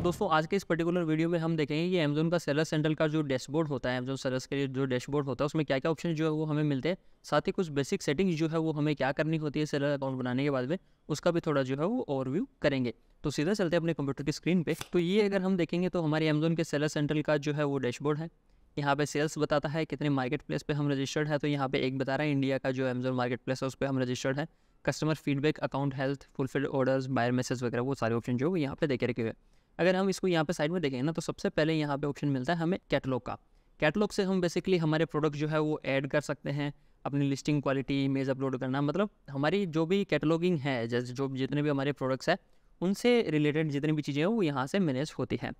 तो दोस्तों आज के इस पर्टिकुलर वीडियो में हम देखेंगे कि अमेजोन का सेलर सेंट्रल का जो डैशबोर्ड होता है अमेजोन सेलर्स के लिए जो डैशबोर्ड होता है उसमें क्या क्या ऑप्शन जो है वो हमें मिलते हैं साथ ही कुछ बेसिक सेटिंग्स जो है वो हमें क्या करनी होती है सेलर अकाउंट बनाने के बाद में उसका भी थोड़ा जो है वो ओवरव्यू करेंगे तो सीधा चलते हैं अपने कंप्यूटर की स्क्रीन पर तो ये अगर हम देखेंगे तो हमारे अमेजोन के सेलर सेंट्रल का जो है वो डैशबोर्ड है यहाँ पे सेल्स बताता है कितने मार्केट प्लेस पर हम रजिस्टर्ड है तो यहाँ पे एक बता रहा है इंडिया का जो अमेजोन मार्केट प्लेस है उस पर हम रजिस्टर्ड है customer feedback account health fulfilled orders buyer message वगैरह वो सारे ऑप्शन जो है यहाँ पे देखे रखे हुए हैं अगर हम इसको यहाँ पे साइड में देखें ना तो सबसे पहले यहाँ पे ऑप्शन मिलता है हमें कैटलॉग का कैटलॉग से हम बेसिकली हमारे प्रोडक्ट जो है वो ऐड कर सकते हैं अपनी लिस्टिंग क्वालिटी इमेज अपलोड करना मतलब हमारी जो भी कैटलॉगिंग है जैसे जो जितने भी हमारे प्रोडक्ट्स हैं उनसे रिलेटेड जितनी भी चीज़ें हैं वो यहाँ से मैनेज होती हैं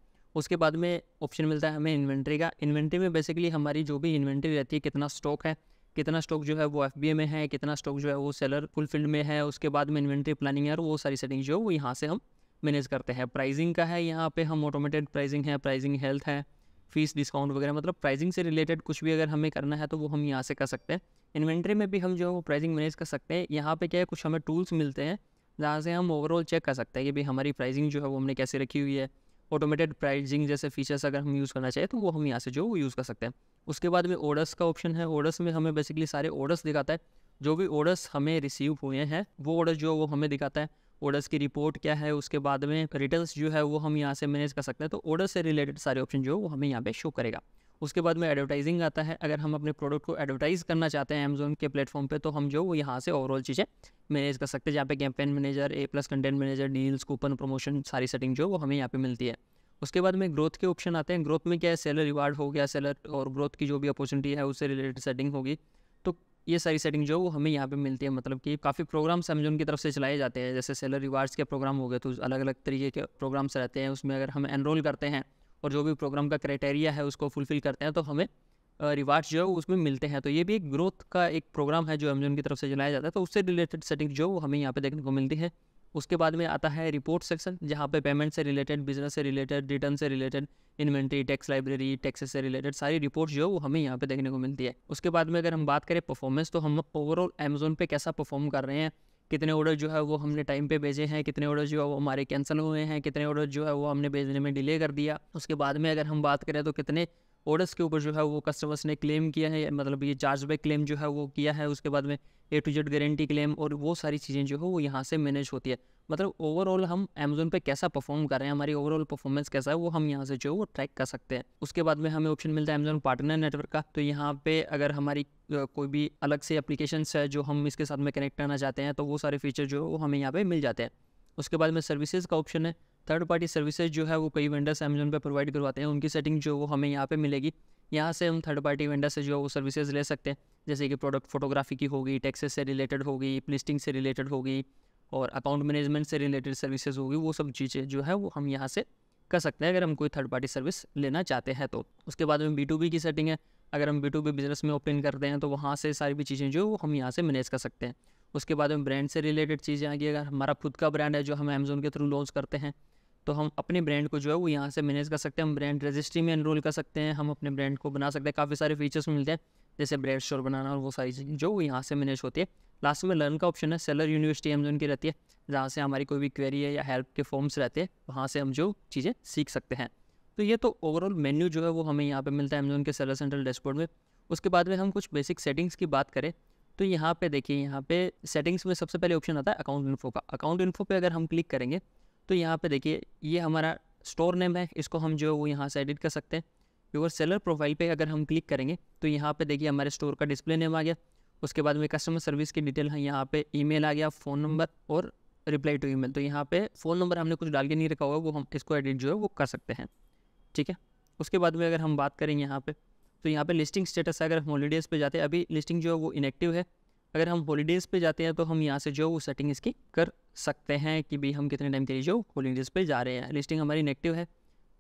उसके बाद में ऑप्शन मिलता है हमें इन्वेंट्री का इन्वेंट्री में बेसिकली हमारी जो भी इन्वेंट्री रहती है कितना स्टॉक है कितना स्टॉक जो है वो एफ में है कितना स्टॉक जो है वो सेलर फुलफिल्ड में है उसके बाद में इन्वेंट्री प्लानिंग है और वो सारी सेटिंग जो है वो यहाँ से हम मैनेज करते हैं प्राइजिंग का है यहाँ पे हम ऑटोमेटेड प्राइजिंग है प्राइजिंग हेल्थ है फीस डिस्काउंट वगैरह मतलब प्राइजिंग से रिलेटेड कुछ भी अगर हमें करना है तो वो हम यहाँ से कर सकते हैं इन्वेंट्री में भी हम जो है वो प्राइजिंग मैनेज कर सकते हैं यहाँ पे क्या है कुछ हमें टूल्स मिलते हैं जहाँ से हम ओवरऑल चेक कर सकते हैं कि भाई हमारी प्राइजिंग जो है वो हमने कैसे रखी हुई है ऑटोमेटेड प्राइजिंग जैसे फीचर्स अगर हम यूज़ करना चाहिए तो वो हम यहाँ से जो वो यूज़ कर सकते हैं उसके बाद में ऑर्डर्स का ऑप्शन है ऑर्डर्स में हमें बेसिकली सारे ऑर्डर्स दिखाता है जो भी ऑर्डर्स हमें रिसीव हुए हैं वो ऑर्डर जो है वो हमें दिखाता है ओडर्स की रिपोर्ट क्या है उसके बाद में रिटर्न जो है वो हम यहाँ से मैनेज कर सकते हैं तो ऑर्डर से रिलेटेड सारे ऑप्शन जो है वो हमें यहाँ पे शो करेगा उसके बाद में एडवर्टाइजिंग आता है अगर हम अपने प्रोडक्ट को एडवर्टाइज़ करना चाहते हैं अमेजोन के प्लेटफॉर्म पे तो हम जो वो यहाँ से ओवरऑल चीज़ें मैनेज कर सकते हैं जहाँ पे campaign manager A plus content manager deals coupon promotion सारी सेटिंग जो वो हमें यहाँ पे मिलती है उसके बाद में ग्रोथ के ऑप्शन आते हैं ग्रोथ में क्या है सेलर रिवार्ड हो गया सेलर और ग्रोथ की जो भी अपॉर्चुनिटी है उससे रिलेटेड सेटिंग होगी ये सारी सेटिंग जो वो हमें यहाँ पे मिलती है मतलब कि काफ़ी प्रोग्राम्स अमेजोन की तरफ से चलाए जाते हैं जैसे सेलर रिवार्ड्स के प्रोग्राम हो गए तो अलग अलग तरीके के प्रोग्राम्स रहते हैं उसमें अगर हम एनरोल करते हैं और जो भी प्रोग्राम का क्राइटेरिया है उसको फुलफ़िल करते हैं तो हमें रिवार्ड्स जो है उसमें मिलते हैं तो ये भी एक ग्रोथ का एक प्रोग्राम है जो अमेजोन की तरफ से चलाया जाता है तो उससे रिलेटेड सेटिंग जो हमें यहाँ पर देखने को मिलती है उसके बाद में आता है रिपोर्ट सेक्शन जहाँ पे पेमेंट से रिलेटेड बिजनेस से रिलेटेड रिटर्न से related inventory tax library taxes से रिलेटेड सारी रिपोर्ट जो है वो हमें यहाँ पे देखने को मिलती है उसके बाद में अगर हम बात करें परफॉर्मेंस तो हम ओवरऑल अमेजोन पे कैसा परफॉर्म कर रहे हैं कितने ऑर्डर जो है वो हमने टाइम पे भेजे हैं कितने ऑर्डर जो है वो हमारे कैंसिल हुए हैं कितने ऑर्डर जो है वो हमने भेजने में डिले कर दिया उसके बाद में अगर हम बात करें तो कितने ओडस के ऊपर जो है वो कस्टमर्स ने क्लेम किया है मतलब ये चार्जबैक क्लेम जो है वो किया है उसके बाद में A to Z guarantee claim और वो सारी चीज़ें जो है वो यहाँ से मैनेज होती है मतलब ओवरऑल हम अमेजोन पे कैसा परफॉर्म कर रहे हैं हमारी ओवरऑल परफॉर्मेंस कैसा है वो हम यहाँ से जो है वो ट्रैक कर सकते हैं उसके बाद में हमें ऑप्शन मिलता है अमेजोन पार्टनर नेटवर्क का तो यहाँ पे अगर हमारी कोई भी अलग से अप्लीकेशन है जो हम इसके साथ में कनेक्ट करना चाहते हैं तो वो सारे फीचर जो है वो हमें यहाँ पर मिल जाते हैं उसके बाद में सर्विसेज का ऑप्शन है थर्ड पार्टी सर्विसेज जो है वो कई वेंडर्स अमेजोन पे प्रोवाइड करवाते हैं उनकी सेटिंग जो वो हमें यहाँ पे मिलेगी यहाँ से हम थर्ड पार्टी वेंडर से जो है वो सर्विसेज ले सकते हैं जैसे कि प्रोडक्ट फोटोग्राफी की होगी टैक्सेस से रिलेटेड होगी लिस्टिंग से रिलेटेड होगी और अकाउंट मैनेजमेंट से रिलेटेड सर्विसेज होगी वो सब चीज़ें जो है वो हम यहाँ से कर सकते हैं अगर हम कोई थर्ड पार्टी सर्विस लेना चाहते हैं तो उसके बाद में बी की सेटिंग है अगर हम बी बिज़नेस में ओपन करते हैं तो वहाँ से सारी भी चीज़ें जो वो हम यहाँ से मैनेज कर सकते हैं उसके बाद में ब्रांड से रिलेटेड चीज़ें आएंगी अगर हमारा खुद का ब्रांड है जो हम अमेज़ोन के थ्रू लॉन्च करते हैं तो हम अपने ब्रांड को जो है वो यहाँ से मैनेज कर सकते हैं हम ब्रांड रजिस्ट्री में एनरोल कर सकते हैं हम अपने ब्रांड को बना सकते हैं काफ़ी सारे फीचर्स मिलते हैं जैसे ब्रांड स्टोर बनाना और वो सारी चीज़ जो वो यहाँ से मैनेज होती है लास्ट में लर्न का ऑप्शन है सेलर यूनिवर्सिटी एमजोन की रहती है जहाँ से हमारी कोई भी क्वेरी है या हेल्प के फॉर्म्स रहते हैं वहाँ से हम जो चीज़ें सीख सकते हैं तो ये तो ओवरऑल मेन्यू जो है वो हमें यहाँ पर मिलता है अमेजोन के सेलर सेंट्रल डैशबोर्ड में उसके बाद में हम कुछ बेसिक सेटिंग्स की बात करें तो यहाँ पे देखिए यहाँ पे सेटिंग्स में सबसे पहले ऑप्शन आता है अकाउंट इन्फो का अकाउंट इन्फो पे अगर हम क्लिक करेंगे तो यहाँ पे देखिए ये हमारा स्टोर नेम है इसको हम जो है वो यहाँ से एडिट कर सकते हैं प्योर सेलर प्रोफाइल पे अगर हम क्लिक करेंगे तो यहाँ पे देखिए हमारे स्टोर का डिस्प्ले नेम आ गया उसके बाद में कस्टमर सर्विस की डिटेल है यहाँ पे ईमेल आ गया फ़ोन नंबर और रिप्लाई टू ईमेल तो यहाँ पे फ़ोन नंबर हमने कुछ डाल के नहीं रखा हुआ वो हम इसको एडिट जो है वो कर सकते हैं ठीक है उसके बाद में अगर हम बात करें यहाँ पर तो यहाँ पर लिस्टिंग स्टेटस अगर हम हॉलीडेज़ पर जाते हैं अभी लिस्टिंग जो है वो इनेक्टिव है अगर हम हॉलीडेज़ पे जाते हैं तो हम यहाँ से जो वो सेटिंग इसकी कर सकते हैं कि भाई हम कितने टाइम के लिए जो हॉलीडेज़ पे जा रहे हैं लिस्टिंग हमारी नेगेटिव है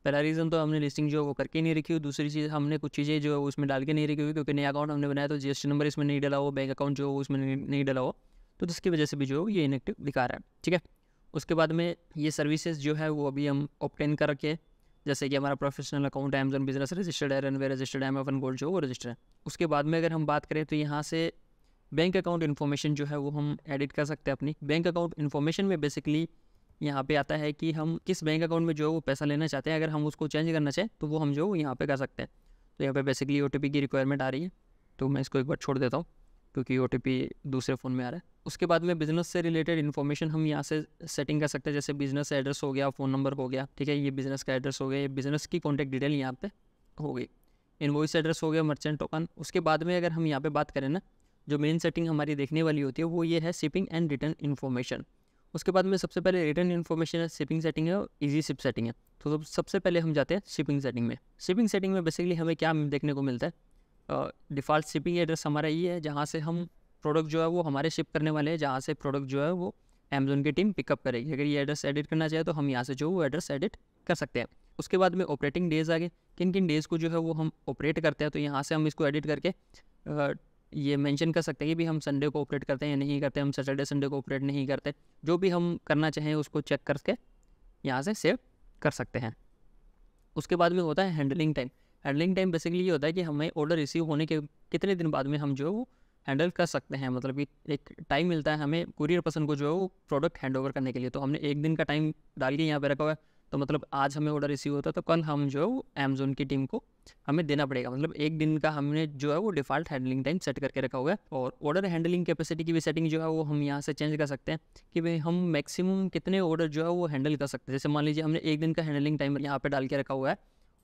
पहला रीज़न तो हमने लिस्टिंग जो वो करके नहीं रखी हुई दूसरी चीज़ हमने कुछ चीज़ें जो उसमें डाल के नहीं रखी हुई क्योंकि नया अकाउंट हमने बनाया तो जी नंबर इसमें नहीं डाला हो बैंक अकाउंट जो उसमें नहीं डाला हो तो जिसकी वजह से भी जो ये इनेक्टिव दिखा रहा है ठीक है उसके बाद में ये सर्विसेज जो है वो अभी हम ऑप्टेन कर रखे हैं जैसे कि हमारा professional account Amazon business registered है रनवे रजिस्टर्ड है एम एफ गोल्ड जो वो रजिस्टर है उसके बाद में अगर हम बात करें तो यहाँ से बैंक अकाउंट इन्फॉर्मेशन जो है वो हम एडिट कर सकते हैं अपनी बैंक अकाउंट इन्फॉर्मेशन में बेसिकली यहाँ पे आता है कि हम किस बैंक अकाउंट में जो है वो पैसा लेना चाहते हैं अगर हम उसको चेंज करना चाहें तो वो हम जो यहाँ पे कर सकते हैं तो यहाँ पे बेसिकली ओ की रिक्वायरमेंट आ रही है तो मैं इसको एक बार छोड़ देता हूँ क्योंकि ओ दूसरे फ़ोन में आ रहा है उसके बाद में बिज़नेस से रिलेटेड इन्फॉर्मेशन हम यहाँ से सेटिंग कर सकते हैं जैसे बिज़नेस एड्रेस हो गया फ़ोन नंबर हो गया ठीक है ये बिज़नेस का एड्रेस हो गया ये बिज़नेस की कॉन्टैक्ट डिटेल यहाँ पर हो गई इन्वॉइस एड्रेस हो गया मर्चेंट टोकन उसके बाद में अगर हम यहाँ पर बात करें ना जो मेन सेटिंग हमारी देखने वाली होती है वो ये है शिपिंग एंड रिटर्न इन्फॉर्मेशन उसके बाद में सबसे पहले रिटर्न इन्फॉर्मेशन है शिपिंग सेटिंग है और ईजी शिप सेटिंग है तो सबसे पहले हम जाते हैं शिपिंग सेटिंग में शिपिंग सेटिंग में बेसिकली हमें क्या देखने को मिलता है डिफ़ॉल्ट शिपिंग एड्रेस हमारा ये है जहाँ से हम प्रोडक्ट जो है वो हमारे शिप करने वाले हैं जहाँ से प्रोडक्ट जो है वो अमेजोन की टीम पिकअप करेगी अगर ये एड्रेस एडिट करना चाहे तो हम यहाँ से जो वो एड्रेस एडिट कर सकते हैं उसके बाद में ऑपरेटिंग डेज़ आ गए किन किन डेज़ को जो है वो हम ऑपरेट करते हैं तो यहाँ से हम इसको एडिट करके ये मेंशन कर सकते हैं कि भी हम संडे को ऑपरेट करते हैं या नहीं करते हम सैटरडे संडे को ऑपरेट नहीं करते जो भी हम करना चाहें उसको चेक करके यहाँ से सेव कर सकते हैं उसके बाद में होता है handling time handling time basically ये होता है कि हमें ऑर्डर रिसीव होने के कितने दिन बाद में हम जो है वो हैंडल कर सकते हैं मतलब कि एक टाइम मिलता है हमें कुरियर पर्सन को जो है वो प्रोडक्ट हैंड ओवर करने के लिए तो हमने एक दिन का टाइम डाल के यहाँ पर रखा हुआ है तो मतलब आज हमें ऑर्डर रिसीव होता है तो कल हम जो है वो अमेजोन की टीम को हमें देना पड़ेगा मतलब एक दिन का हमने जो है वो डिफ़ॉल्ट हैंडलिंग टाइम सेट करके रखा हुआ है और ऑर्डर हैंडलिंग कैपेसिटी की भी सेटिंग जो है वो हम यहाँ से चेंज कर सकते हैं कि भाई हम मैक्सिमम कितने ऑर्डर जो है वो हैंडल कर सकते हैं जैसे मान लीजिए हमने एक दिन का हैंडलिंग टाइम यहाँ पर डाल के रखा हुआ है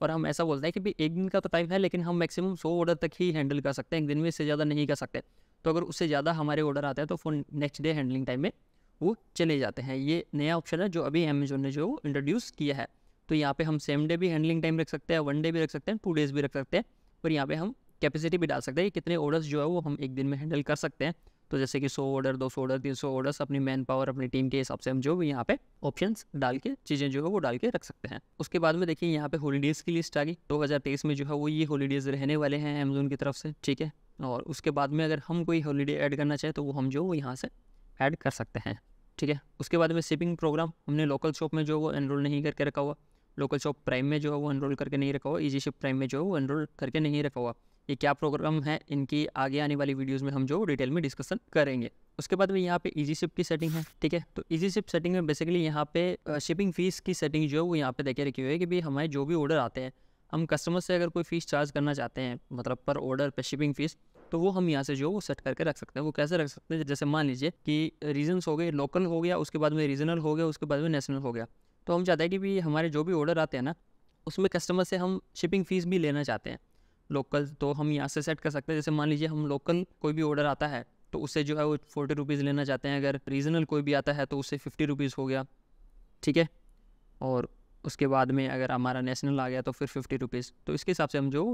और हम ऐसा बोलते हैं कि भाई एक दिन का तो टाइम है लेकिन हम मैक्सिमम सौ ऑर्डर तक ही हैंडल कर सकते हैं एक दिन में इससे ज़्यादा नहीं कर सकते तो अगर उससे ज़्यादा हमारे ऑर्डर आते हैं तो phone next day handling time में वो चले जाते हैं ये नया ऑप्शन है जो अभी अमेजोन ने जो इंट्रोड्यूस किया है तो यहाँ पे हम सेम डे भी हैंडलिंग टाइम रख सकते हैं वन डे भी रख सकते हैं टू डेज़ भी रख सकते हैं और यहाँ पे हम कैपेसिटी भी डाल सकते हैं कितने ऑर्डर्स जो है वो हम एक दिन में हैंडल कर सकते हैं तो जैसे कि सौ ऑर्डर दो सौ ऑर्डर तीन सौ ऑर्डर्स अपनी मैन पावर अपनी टीम के हिसाब से हम जो भी यहाँ पे ऑप्शंस डाल के चीज़ें जो है वो डाल के रख सकते हैं उसके बाद में देखिए यहाँ पे हॉलीडेज़ की लिस्ट आ गई दो में जो है वो ये हॉलीडेज़ रहने वाले हैं अमेजोन की तरफ से ठीक है और उसके बाद में अगर हम कोई हॉलीडे ऐड करना चाहे तो वो हम जो वो यहाँ से ऐड कर सकते हैं ठीक है उसके बाद में शिपिंग प्रोग्राम हमने लोकल शॉप में जो है वो एनरोल नहीं करके रखा हुआ लोकल शॉप प्राइम में जो है वो एनरोल करके नहीं रखा हुआ ईजी शिप प्राइम में जो है वो एनरोल करके नहीं रखा हुआ ये क्या प्रोग्राम है इनकी आगे आने वाली वीडियोस में हम जो डिटेल में डिस्कशन करेंगे उसके बाद में यहाँ पे ईजी शिप की सेटिंग है ठीक है तो ईजी शिप सेटिंग में बेसिकली यहाँ पे शिपिंग फीस की सेटिंग जो है वो यहाँ पे देखे रखी हुई है कि भाई हमारे जो भी ऑर्डर आते हैं हम कस्टमर से अगर कोई फ़ीस चार्ज करना चाहते हैं मतलब पर ऑर्डर पर शिपिंग फ़ीस तो वो हम यहाँ से जो वो सेट करके रख सकते हैं वो कैसे रख सकते हैं जैसे मान लीजिए कि रीजन्स हो गए लोकल हो गया उसके बाद में रीजनल हो गया उसके बाद में नेशनल हो गया तो हम चाहते हैं कि भाई हमारे जो भी ऑर्डर आते हैं ना उसमें कस्टमर से हम शिपिंग फ़ीस भी लेना चाहते हैं लोकल तो हम यहाँ से सेट कर सकते हैं जैसे मान लीजिए हम लोकल कोई भी ऑर्डर आता है तो उससे जो है वो फोर्टी रुपीज़ लेना चाहते हैं अगर रीजनल कोई भी आता है तो उससे फिफ्टी रुपीज़ हो गया ठीक है और उसके बाद में अगर हमारा नेशनल आ गया तो फिर फिफ्टी रुपीज़ तो इसके हिसाब से हम जो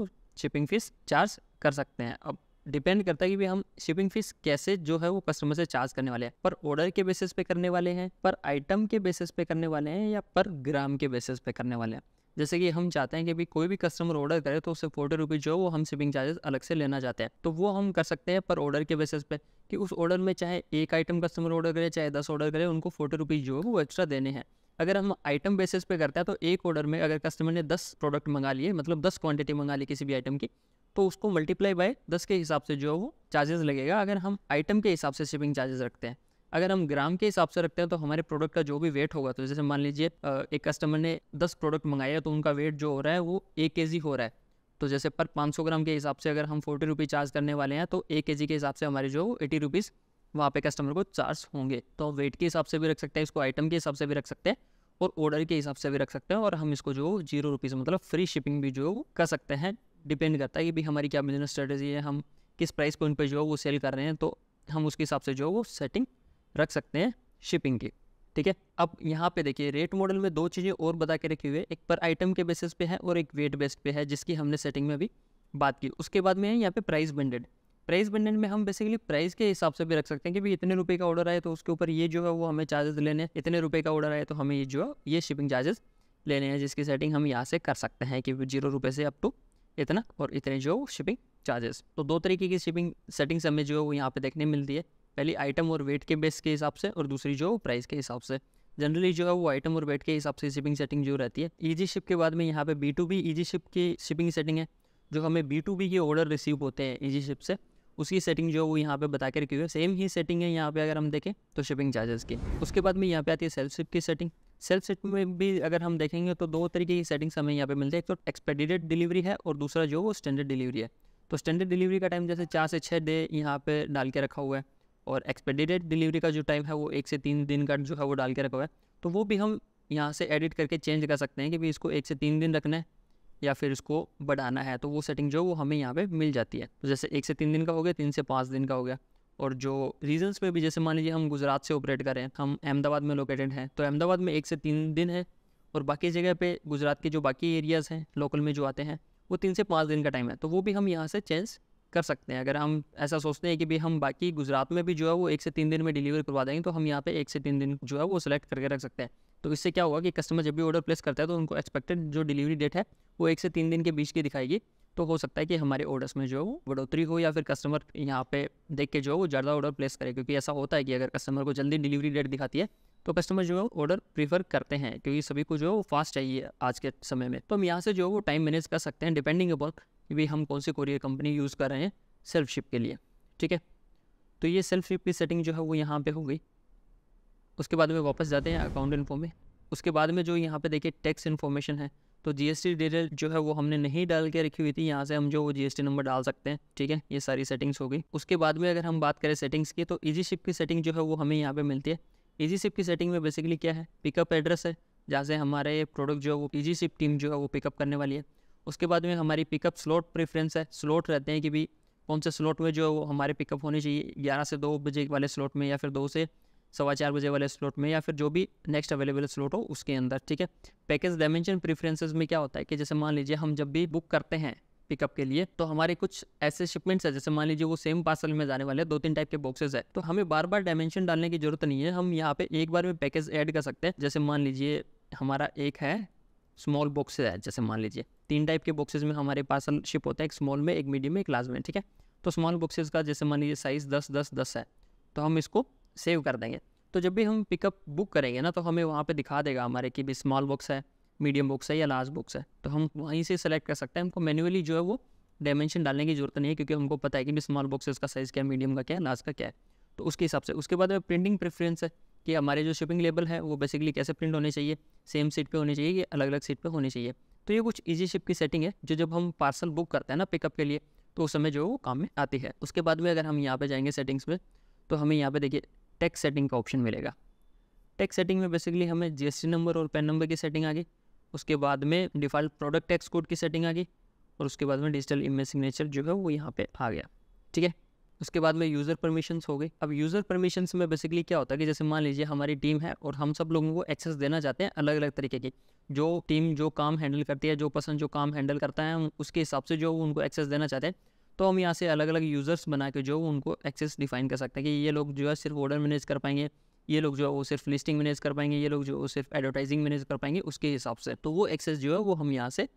शिपिंग फ़ीस चार्ज कर सकते हैं अब डिपेंड करता है कि भी हम शिपिंग फीस कैसे जो है वो कस्टमर से चार्ज करने वाले हैं पर ऑर्डर के बेसिस पे करने वाले हैं पर आइटम के बेसिस पे करने वाले हैं या पर ग्राम के बेसिस पे करने वाले हैं जैसे कि हम चाहते हैं कि भी कोई भी कस्टमर ऑर्डर करे तो उससे फोर्टी रुपीज़ जो वो हम शिपिंग चार्जेस अलग से लेना चाहते हैं तो वो हम कर सकते हैं पर ऑर्डर के बेसिस पे कि उस ऑर्डर में चाहे एक आइटम कस्टमर ऑर्डर करे चाहे दस ऑर्डर करे उनको फोर्टी रुपीज़ जो है वो एक्स्ट्रा देने हैं अगर हम आइटम बेसिस पे करते हैं तो एक ऑर्डर में अगर कस्टमर ने दस प्रोडक्ट मंगा लिए मतलब दस क्वान्टिटी मंगा ली किसी भी आइटम की तो उसको मल्टीप्लाई बाय दस के हिसाब से जो है वो चार्जेस लगेगा अगर हम आइटम के हिसाब से शिपिंग चार्जेस रखते हैं अगर हम ग्राम के हिसाब से रखते हैं तो हमारे प्रोडक्ट का जो भी वेट होगा तो जैसे मान लीजिए एक कस्टमर ने दस प्रोडक्ट मंगाया तो उनका वेट जो हो रहा है वो एक के हो रहा है तो जैसे पर 500 ग्राम के हिसाब से अगर हम फोर्टी रुपीज़ चार्ज करने वाले हैं तो एक के के हिसाब से हमारे जो एटी रुपीज़ वहाँ पे कस्टमर को चार्ज होंगे तो वेट के हिसाब से भी रख सकते हैं इसको आइटम के हिसाब से भी रख सकते हैं और ऑर्डर के हिसाब से भी रख सकते हैं और हम इसको जो जीरो रुपीज़ मतलब फ्री शिपिंग भी जो कर सकते हैं डिपेंड करता है कि भी हमारी क्या बिजनेस स्ट्रेटेजी है हम किस प्राइस पॉइंट पर जो है वो सेल कर रहे हैं तो हम उसके हिसाब से जो है वो सेटिंग रख सकते हैं शिपिंग की ठीक है अब यहाँ पे देखिए रेट मॉडल में दो चीज़ें और बता के रखी हुई है एक पर आइटम के बेसिस पे है और एक वेट बेस्ड पे है जिसकी हमने सेटिंग में अभी बात की उसके बाद में है यहाँ पे प्राइस बेंडेड प्राइस बेंडेड में हम बेसिकली प्राइस के हिसाब से भी रख सकते हैं कि भाई इतने रुपये का ऑर्डर आए तो उसके ऊपर ये जो है वो हमें चार्जेस लेने हैं इतने रुपये का ऑर्डर आए तो हमें ये जो है ये शिपिंग चार्जेस लेने हैं जिसकी सेटिंग हम यहाँ से कर सकते हैं कि जीरो रुपये से अप टू इतना और इतने जो शिपिंग चार्जेस तो दो तरीके की शिपिंग सेटिंग्स हमें जो है वो यहाँ पे देखने मिलती है पहली आइटम और वेट के बेस के हिसाब से और दूसरी जो प्राइस के हिसाब से जनरली जो है वो आइटम और वेट के हिसाब से शिपिंग सेटिंग जो रहती है ईजी शिप के बाद में यहाँ पे B to B easy ship की शिपिंग सेटिंग है जो हमें बी टू बी के ऑर्डर रिसीव होते हैं ईजी शिप से उसकी सेटिंग जो है वो यहाँ पे बता के रखी हुई है सेम ही सेटिंग है यहाँ पे अगर हम देखें तो शिपिंग चार्जेस की उसके बाद में यहाँ पे आती है सेल्फ शिप की सेटिंग सेल्फ शिप में भी अगर हम देखेंगे तो दो तरीके की सेटिंग्स हमें यहाँ पे मिलती है एक तो एक्सपेडिटेड डिलीवरी है और दूसरा जो वो स्टैंडर्ड डिलीवरी है तो स्टैंडर्ड डिलीवरी का टाइम जैसे चार से छः डे यहाँ पे डाल के रखा हुआ है और एक्सपेडिटेड डिलीवरी का जो टाइम है वो एक से तीन दिन का जो है वो डाल के रखा हुआ है तो वो भी हम यहाँ से एडिट करके चेंज कर सकते हैं कि भाई इसको एक से तीन दिन रखना है या फिर इसको बढ़ाना है तो वो सेटिंग जो वो हमें यहाँ पर मिल जाती है तो जैसे एक से तीन दिन का हो गया तीन से पाँच दिन का हो गया और जो रीजन्स में भी जैसे मान लीजिए हम गुजरात से ऑपरेट करें हम अहमदाबाद में लोकेटेड हैं तो अहमदाबाद में एक से तीन दिन है और बाकी जगह पे गुजरात के जो बाकी एरियाज़ हैं लोकल में जो आते हैं वो तीन से पाँच दिन का टाइम है तो वो भी हम यहाँ से चेंज कर सकते हैं अगर हम ऐसा सोचते हैं कि भाई हम बाकी गुजरात में भी जो है वो एक से तीन दिन में डिलीवर करवा देंगे तो हम यहाँ पे एक से तीन दिन जो है वो सिलेक्ट करके रख सकते हैं तो इससे क्या होगा कि कस्टमर जब भी ऑर्डर प्लेस करता है तो उनको एक्सपेक्टेड जो डिलीवरी डेट है वो एक से तीन दिन के बीच की दिखाएगी तो हो सकता है कि हमारे ऑर्डर्स में जो है वो बढ़ोतरी हो या फिर कस्टमर यहाँ पे देख के जो है वो ज़्यादा ऑर्डर प्लेस करे क्योंकि ऐसा होता है कि अगर कस्टमर को जल्दी डिलीवरी डेट दिखाती है तो कस्टमर जो है ऑर्डर प्रीफर करते हैं क्योंकि सभी को जो है वो फास्ट चाहिए आज के समय में तो हम यहाँ से जो है वो टाइम मैनेज कर सकते हैं डिपेंडिंग अपॉन कि भाई हम कौन सी कोरियर कंपनी यूज़ कर रहे हैं सेल्फ शिप के लिए ठीक है तो ये सेल्फ शिप की सेटिंग जो है वो यहाँ पर हो गई उसके बाद में वापस जाते हैं अकाउंट इन्फो में उसके बाद में जो यहाँ पर देखिए टैक्स इन्फॉर्मेशन है तो टी डिटेल जो है वो हमने नहीं डाल के रखी हुई थी यहाँ से हम जो जी टी नंबर डाल सकते हैं ठीक है ये सारी सेटिंग्स हो गई उसके बाद में अगर हम बात करें सेटिंग्स की तो ईजी शिप की सेटिंग जो है वो हमें यहाँ पे मिलती है ईजी सिप की सेटिंग में बेसिकली क्या है पिकअप एड्रेस है जहाँ से हमारे प्रोडक्ट जो है वो ईजी सिप टीम जो है वो पिकअप करने वाली है उसके बाद में हमारी पिकअप स्लॉट प्रेफरेंस है स्लॉट रहते हैं कि भी कौन से स्लॉट में जो है वो हमारे पिकअप होने चाहिए ग्यारह से दो बजे वाले स्लॉट में या फिर दो से सवा चार बजे वाले स्लॉट में या फिर जो भी नेक्स्ट अवेलेबल स्लॉट हो उसके अंदर ठीक है पैकेज डायमेंशन प्रेफरेंसेज में क्या होता है कि जैसे मान लीजिए हम जब भी बुक करते हैं पिकअप के लिए तो हमारे कुछ ऐसे शिपमेंट्स है जैसे मान लीजिए वो सेम पार्सल में जाने वाले दो तीन टाइप के बॉक्सेस है तो हमें बार बार डायमेंशन डालने की जरूरत नहीं है हम यहाँ पे एक बार में पैकेज ऐड कर सकते हैं जैसे मान लीजिए हमारा एक है स्मॉल बॉक्सेज है जैसे मान लीजिए तीन टाइप के बॉक्सेज में हमारे पार्सल शिप होता है एक स्मॉल में एक मीडियम में एक लार्ज में ठीक है तो स्मॉल बॉक्सेज का जैसे मान लीजिए साइज़ दस दस दस है तो हम इसको सेव कर देंगे तो जब भी हम पिकअप बुक करेंगे ना तो हमें वहाँ पे दिखा देगा हमारे कि भी स्मॉल बॉक्स है मीडियम बुक्स है या लार्ज बुक्स है तो हम वहीं से सेलेक्ट कर सकते हैं हमको मैनुअली जो है वो डायमेंशन डालने की जरूरत नहीं है क्योंकि हमको पता है कि भी स्मॉल है उसका साइज़ क्या है मीडियम का क्या है लार्ज का क्या है तो उसके हिसाब से उसके बाद में प्रिंटिंग प्रेफरेंस है कि हमारे जो शिपिंग लेबल है वो बेसिकली कैसे प्रिंट होने चाहिए सेम सीट पर होने चाहिए या अलग अलग सीट पर होने चाहिए तो ये कुछ ईजी शिप की सेटिंग है जो जब हम पार्सल बुक करते हैं ना पिकअप के लिए तो उस समय जो वो काम में आती है उसके बाद में अगर हम यहाँ पर जाएंगे सेटिंग्स में तो हमें यहाँ पर देखिए टैक्स सेटिंग का ऑप्शन मिलेगा टैक्स सेटिंग में बेसिकली हमें जी नंबर और पेन नंबर की सेटिंग आ गई उसके बाद में डिफ़ॉल्ट प्रोडक्ट टैक्स कोड की सेटिंग आ गई और उसके बाद में डिजिटल इमेज सिग्नेचर जो है वो यहाँ पे आ गया ठीक है उसके बाद में यूज़र परमिशंस हो गई अब यूज़र परमिशंस में बेसिकली क्या होता है कि जैसे मान लीजिए हमारी टीम है और हम सब लोगों को एक्सेस देना चाहते हैं अलग अलग तरीके की जो टीम जो काम हैंडल करती है जो पर्सन जो काम हैंडल करता है उसके हिसाब से जो उनको एक्सेस देना चाहते हैं तो हम यहाँ से अलग अलग यूज़र्स बना के जो उनको एक्सेस डिफाइन कर सकते हैं कि ये लोग जो है सिर्फ ऑर्डर मैनेज कर पाएंगे ये लोग जो है वो सिर्फ लिस्टिंग मैनेज कर पाएंगे ये लोग जो है सिर्फ एडवर्टाइजिंग मैनेज कर पाएंगे उसके हिसाब से तो वो एक्सेस जो है वो हम यहाँ से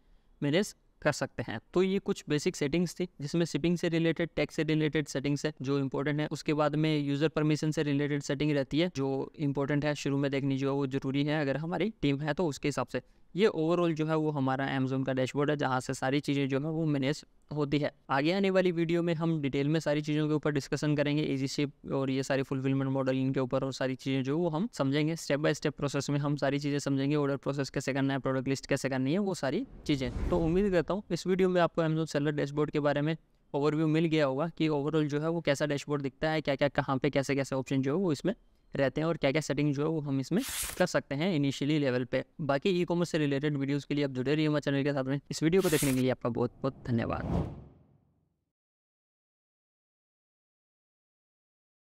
मैनेज कर सकते हैं तो ये कुछ बेसिक सेटिंग्स थी जिसमें शिपिंग से रिलेटेड टैक्स से रिलेटेड सेटिंग्स है जो इंपॉर्टेंट है उसके बाद में यूजर परमिशन से रिलेटेड सेटिंग रहती है जो इंपॉर्टेंट है शुरू में देखनी जो है वो जरूरी है अगर हमारी टीम है तो उसके हिसाब से ये ओवरऑल जो है वो हमारा अमेजोन का डैशबोर्ड है जहाँ से सारी चीज़ें जो है वो मैनेज होती है आगे आने वाली वीडियो में हम डिटेल में सारी चीज़ों के ऊपर डिस्कशन करेंगे इजी शिप और ये सारी फुलफिलमेंट मॉडल इनके ऊपर और सारी चीज़ें जो वो हम समझेंगे स्टेप बाय स्टेप प्रोसेस में हम सारी चीज़ें समझेंगे ऑर्डर प्रोसेस कैसे करना है प्रोडक्ट लिस्ट कैसे करनी है वो सारी चीज़ें तो उम्मीद करता हूँ इस वीडियो में आपको अमेजोन सेलर डैशबोर्ड के बारे में ओवरव्यू मिल गया होगा कि ओवरऑल जो है वो कैसा डैशबोर्ड दिखता है क्या क्या कहाँ पे कैसे कैसे ऑप्शन जो है वो इसमें रहते हैं और क्या क्या सेटिंग जो है वो हम इसमें कर सकते हैं इनिशियली लेवल पे बाकी ई कॉमर्स से रिलेटेड वीडियोज़ के लिए आप जुड़े रहिए हमारे चैनल के साथ में इस वीडियो को देखने के लिए आपका बहुत बहुत धन्यवाद